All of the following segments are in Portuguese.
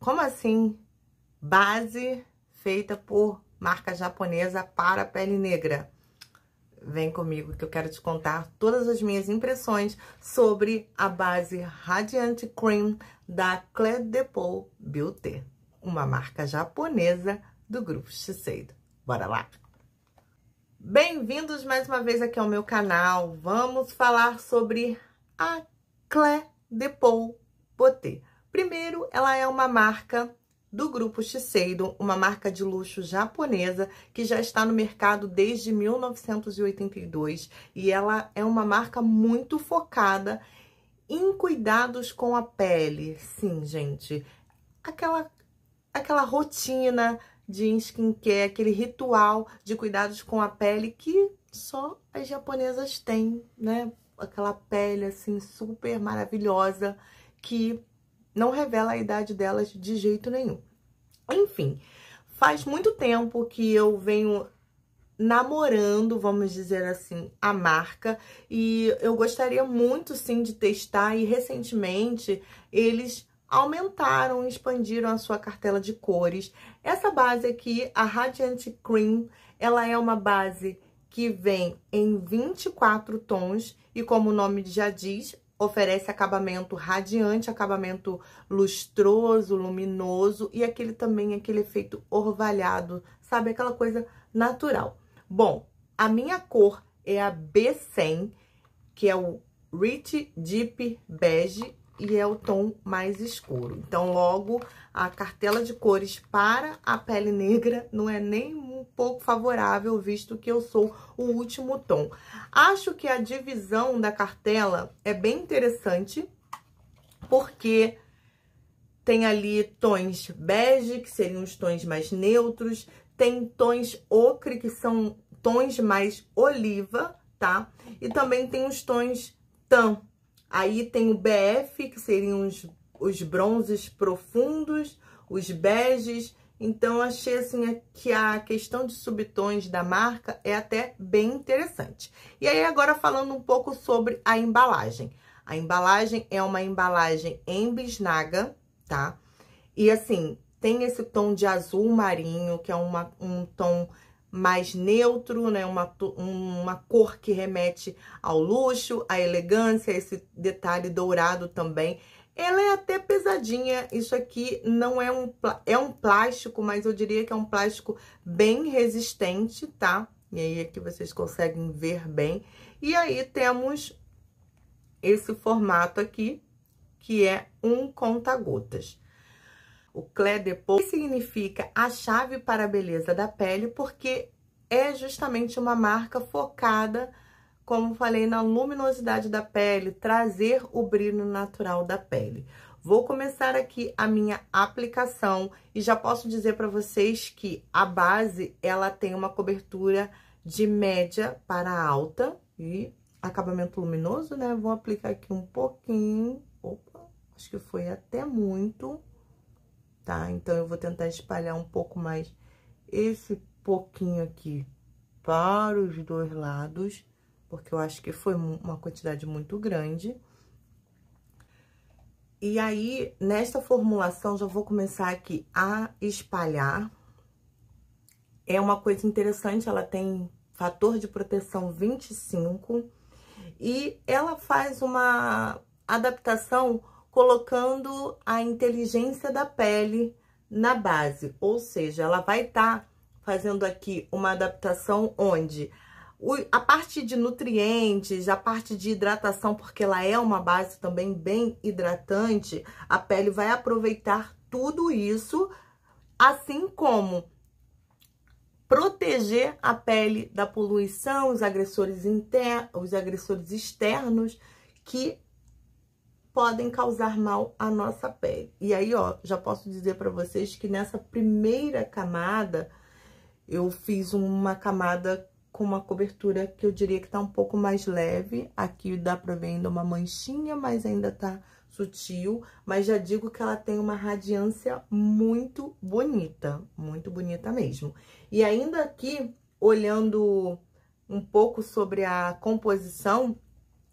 Como assim? Base feita por marca japonesa para pele negra. Vem comigo que eu quero te contar todas as minhas impressões sobre a base Radiant Cream da Clé Depot Beauty, uma marca japonesa do grupo Shiseido. Bora lá! Bem-vindos mais uma vez aqui ao meu canal. Vamos falar sobre a Clé Depot Primeiro, ela é uma marca do grupo Shiseido, uma marca de luxo japonesa que já está no mercado desde 1982 e ela é uma marca muito focada em cuidados com a pele. Sim, gente, aquela aquela rotina de skincare, aquele ritual de cuidados com a pele que só as japonesas têm, né? Aquela pele assim super maravilhosa que não revela a idade delas de jeito nenhum. Enfim, faz muito tempo que eu venho namorando, vamos dizer assim, a marca e eu gostaria muito sim de testar e recentemente eles aumentaram, expandiram a sua cartela de cores. Essa base aqui, a Radiant Cream, ela é uma base que vem em 24 tons e como o nome já diz, oferece acabamento radiante, acabamento lustroso, luminoso e aquele também, aquele efeito orvalhado, sabe? Aquela coisa natural. Bom, a minha cor é a B100, que é o Rich Deep Beige e é o tom mais escuro. Então, logo, a cartela de cores para a pele negra não é nem um pouco favorável, visto que eu sou o último tom. Acho que a divisão da cartela é bem interessante, porque tem ali tons bege, que seriam os tons mais neutros, tem tons ocre, que são tons mais oliva, tá? E também tem os tons tan, Aí tem o BF, que seriam os, os bronzes profundos, os beges. Então, achei assim é que a questão de subtons da marca é até bem interessante. E aí, agora falando um pouco sobre a embalagem. A embalagem é uma embalagem em bisnaga, tá? E assim, tem esse tom de azul marinho, que é uma, um tom mais neutro, né? Uma, uma cor que remete ao luxo, à elegância, esse detalhe dourado também. Ela é até pesadinha, isso aqui não é um, é um plástico, mas eu diria que é um plástico bem resistente, tá? E aí aqui é vocês conseguem ver bem. E aí temos esse formato aqui, que é um conta-gotas o clé de que significa a chave para a beleza da pele, porque é justamente uma marca focada, como falei, na luminosidade da pele, trazer o brilho natural da pele. Vou começar aqui a minha aplicação e já posso dizer para vocês que a base ela tem uma cobertura de média para alta e acabamento luminoso, né? Vou aplicar aqui um pouquinho, opa, acho que foi até muito tá? Então, eu vou tentar espalhar um pouco mais esse pouquinho aqui para os dois lados, porque eu acho que foi uma quantidade muito grande. E aí, nesta formulação, já vou começar aqui a espalhar. É uma coisa interessante, ela tem fator de proteção 25 e ela faz uma adaptação colocando a inteligência da pele na base, ou seja, ela vai estar tá fazendo aqui uma adaptação onde a parte de nutrientes, a parte de hidratação, porque ela é uma base também bem hidratante, a pele vai aproveitar tudo isso, assim como proteger a pele da poluição, os agressores inter, os agressores externos que podem causar mal à nossa pele. E aí, ó, já posso dizer para vocês que nessa primeira camada, eu fiz uma camada com uma cobertura que eu diria que tá um pouco mais leve. Aqui dá pra ver ainda uma manchinha, mas ainda tá sutil. Mas já digo que ela tem uma radiância muito bonita, muito bonita mesmo. E ainda aqui, olhando um pouco sobre a composição,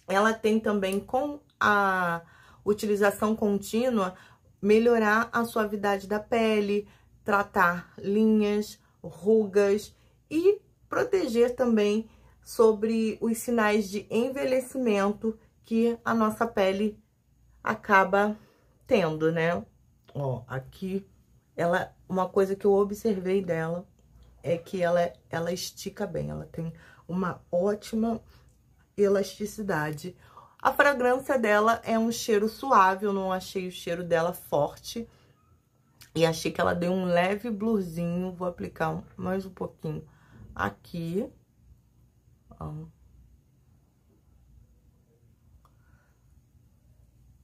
ela tem também com a utilização contínua melhorar a suavidade da pele, tratar linhas, rugas e proteger também sobre os sinais de envelhecimento que a nossa pele acaba tendo, né? Ó, aqui ela uma coisa que eu observei dela é que ela ela estica bem, ela tem uma ótima elasticidade. A fragrância dela é um cheiro suave, eu não achei o cheiro dela forte. E achei que ela deu um leve blurzinho, vou aplicar mais um pouquinho aqui.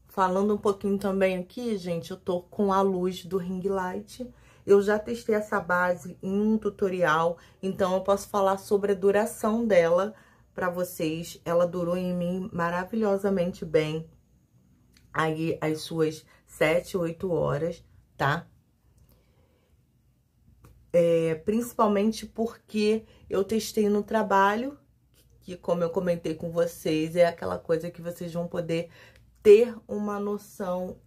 Falando um pouquinho também aqui, gente, eu tô com a luz do ring light. Eu já testei essa base em um tutorial, então eu posso falar sobre a duração dela para vocês. Ela durou em mim maravilhosamente bem. Aí, as suas sete, oito horas, tá? É, principalmente porque eu testei no trabalho, que como eu comentei com vocês, é aquela coisa que vocês vão poder ter uma noção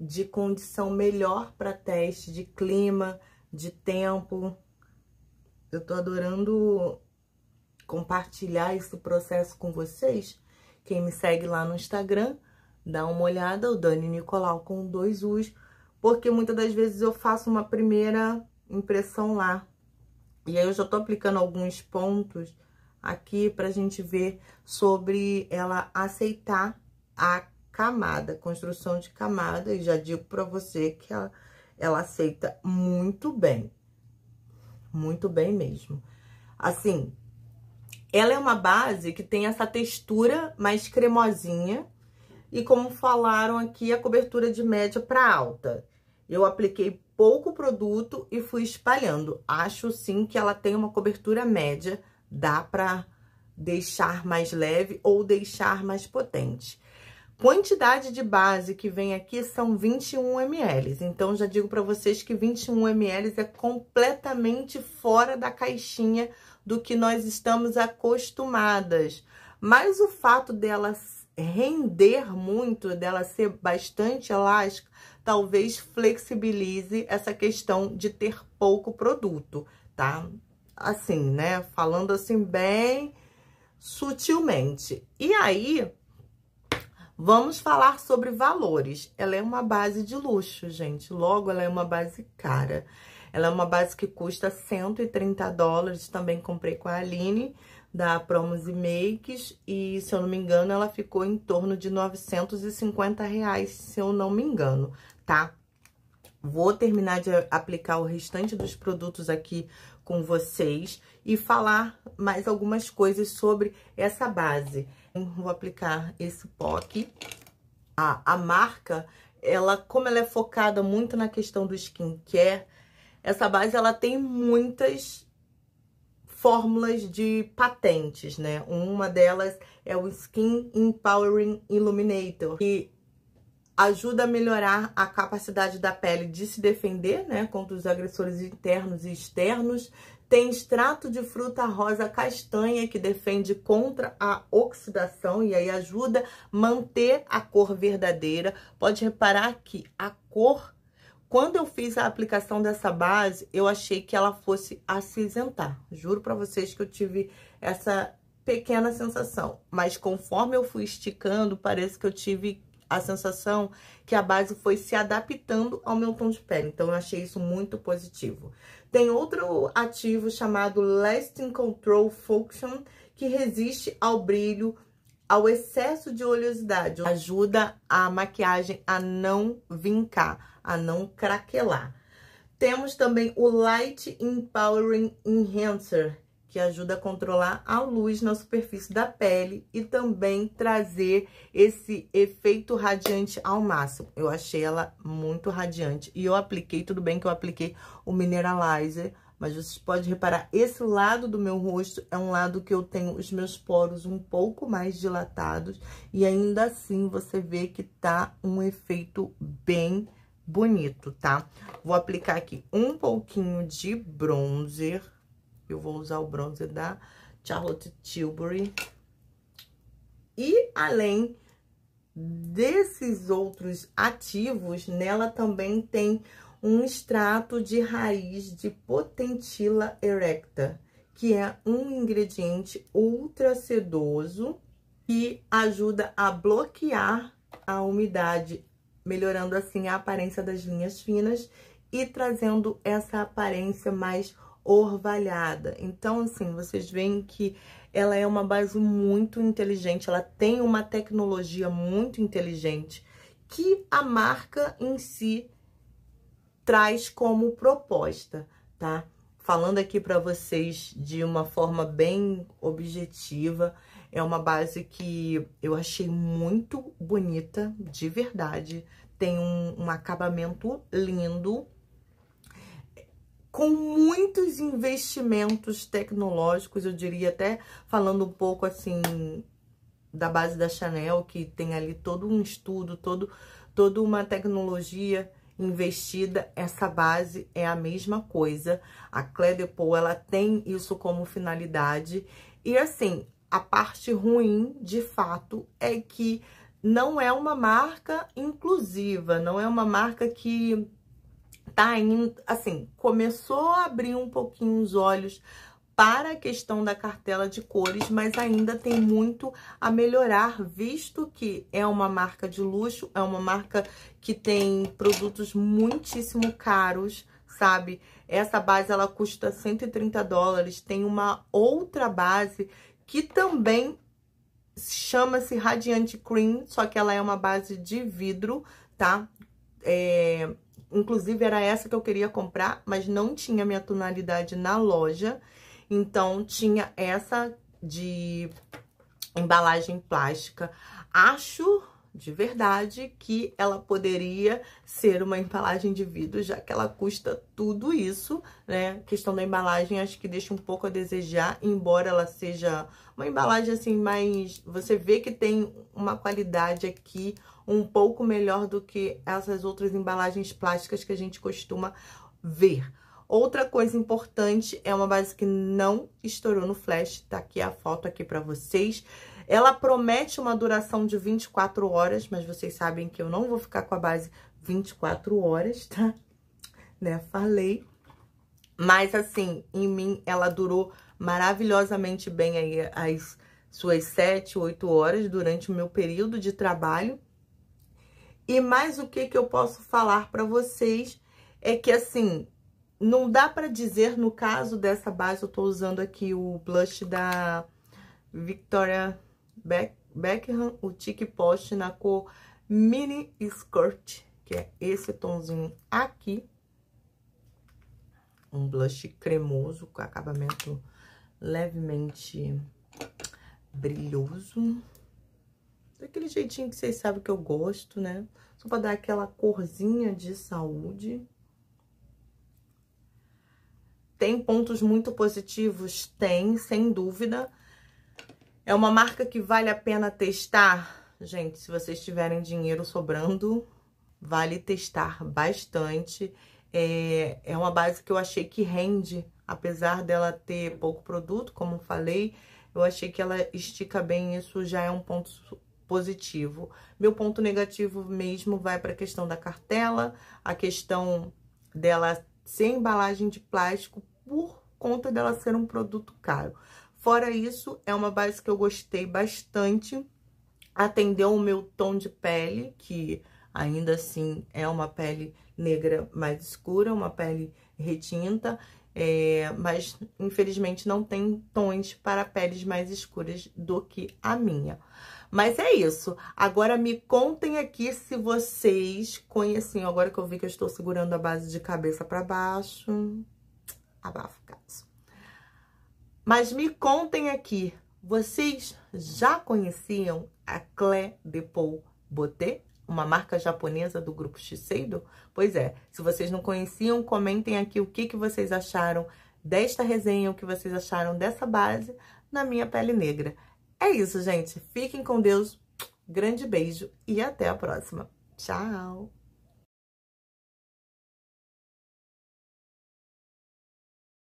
de condição melhor para teste, de clima, de tempo. Eu tô adorando compartilhar esse processo com vocês. Quem me segue lá no Instagram, dá uma olhada, o Dani Nicolau com dois U's, porque muitas das vezes eu faço uma primeira impressão lá. E aí eu já tô aplicando alguns pontos aqui pra gente ver sobre ela aceitar a camada, construção de camada, e já digo pra você que ela, ela aceita muito bem, muito bem mesmo. Assim, ela é uma base que tem essa textura mais cremosinha e como falaram aqui, a cobertura de média para alta. Eu apliquei pouco produto e fui espalhando. Acho sim que ela tem uma cobertura média, dá para deixar mais leve ou deixar mais potente. Quantidade de base que vem aqui são 21 ml, então já digo para vocês que 21 ml é completamente fora da caixinha do que nós estamos acostumadas. Mas o fato dela render muito, dela ser bastante elástica, talvez flexibilize essa questão de ter pouco produto, tá? Assim, né? Falando assim bem sutilmente. E aí, vamos falar sobre valores. Ela é uma base de luxo, gente. Logo, ela é uma base cara. Ela é uma base que custa 130 dólares, também comprei com a Aline, da Promos e Makes, e se eu não me engano, ela ficou em torno de 950 reais, se eu não me engano, tá? Vou terminar de aplicar o restante dos produtos aqui com vocês e falar mais algumas coisas sobre essa base. Vou aplicar esse pó aqui. A, a marca, ela, como ela é focada muito na questão do skincare, essa base ela tem muitas fórmulas de patentes, né? Uma delas é o Skin Empowering Illuminator, que ajuda a melhorar a capacidade da pele de se defender, né, contra os agressores internos e externos. Tem extrato de fruta rosa castanha que defende contra a oxidação e aí ajuda a manter a cor verdadeira. Pode reparar que a cor quando eu fiz a aplicação dessa base, eu achei que ela fosse acinzentar. Juro para vocês que eu tive essa pequena sensação. Mas conforme eu fui esticando, parece que eu tive a sensação que a base foi se adaptando ao meu tom de pele. Então, eu achei isso muito positivo. Tem outro ativo chamado Lasting Control Function, que resiste ao brilho, ao excesso de oleosidade. Ajuda a maquiagem a não vincar a não craquelar. Temos também o Light Empowering Enhancer, que ajuda a controlar a luz na superfície da pele e também trazer esse efeito radiante ao máximo. Eu achei ela muito radiante e eu apliquei, tudo bem que eu apliquei o Mineralizer, mas vocês podem reparar, esse lado do meu rosto é um lado que eu tenho os meus poros um pouco mais dilatados. E ainda assim, você vê que tá um efeito bem bonito, tá? Vou aplicar aqui um pouquinho de bronzer. Eu vou usar o bronzer da Charlotte Tilbury. E além desses outros ativos, nela também tem um extrato de raiz de Potentilla erecta, que é um ingrediente ultra sedoso e ajuda a bloquear a umidade melhorando assim a aparência das linhas finas e trazendo essa aparência mais orvalhada. Então, assim, vocês veem que ela é uma base muito inteligente, ela tem uma tecnologia muito inteligente que a marca em si traz como proposta, tá? Falando aqui para vocês de uma forma bem objetiva, é uma base que eu achei muito bonita, de verdade. Tem um, um acabamento lindo, com muitos investimentos tecnológicos, eu diria até falando um pouco assim da base da Chanel, que tem ali todo um estudo, todo, toda uma tecnologia investida, essa base é a mesma coisa. A Clé de ela tem isso como finalidade. E assim, a parte ruim, de fato, é que não é uma marca inclusiva, não é uma marca que tá indo, assim, começou a abrir um pouquinho os olhos para a questão da cartela de cores, mas ainda tem muito a melhorar, visto que é uma marca de luxo, é uma marca que tem produtos muitíssimo caros, sabe? Essa base ela custa 130 dólares, tem uma outra base que também chama-se Radiante Cream, só que ela é uma base de vidro, tá? É, inclusive, era essa que eu queria comprar, mas não tinha minha tonalidade na loja. Então, tinha essa de embalagem plástica. Acho de verdade que ela poderia ser uma embalagem de vidro, já que ela custa tudo isso, né? A questão da embalagem acho que deixa um pouco a desejar, embora ela seja uma embalagem assim, mas você vê que tem uma qualidade aqui um pouco melhor do que essas outras embalagens plásticas que a gente costuma ver. Outra coisa importante é uma base que não estourou no flash, tá aqui a foto aqui para vocês. Ela promete uma duração de 24 horas, mas vocês sabem que eu não vou ficar com a base 24 horas, tá? Né? Falei. Mas assim, em mim ela durou maravilhosamente bem aí as suas 7, 8 horas durante o meu período de trabalho. E mais o que que eu posso falar para vocês é que assim, não dá para dizer no caso dessa base, eu tô usando aqui o blush da Victoria Beck, Beckham, o Tic Post na cor Mini Skirt, que é esse tonzinho aqui. Um blush cremoso, com acabamento levemente brilhoso. Daquele jeitinho que vocês sabem que eu gosto, né? Só pra dar aquela corzinha de saúde. Tem pontos muito positivos? Tem, sem dúvida. É uma marca que vale a pena testar. Gente, se vocês tiverem dinheiro sobrando, vale testar bastante. É, é uma base que eu achei que rende, apesar dela ter pouco produto, como falei. Eu achei que ela estica bem, isso já é um ponto positivo. Meu ponto negativo mesmo vai para a questão da cartela, a questão dela ser embalagem de plástico por conta dela ser um produto caro. Fora isso, é uma base que eu gostei bastante, atendeu o meu tom de pele, que ainda assim é uma pele negra mais escura, uma pele retinta, é, mas infelizmente não tem tons para peles mais escuras do que a minha. Mas é isso. Agora me contem aqui se vocês conheciam, agora que eu vi que eu estou segurando a base de cabeça para baixo, abafa caso. Mas me contem aqui, vocês já conheciam a Clé Depot Boté, uma marca japonesa do grupo Shiseido? Pois é, se vocês não conheciam, comentem aqui o que, que vocês acharam desta resenha, o que vocês acharam dessa base na minha pele negra. É isso, gente. Fiquem com Deus. Grande beijo e até a próxima. Tchau!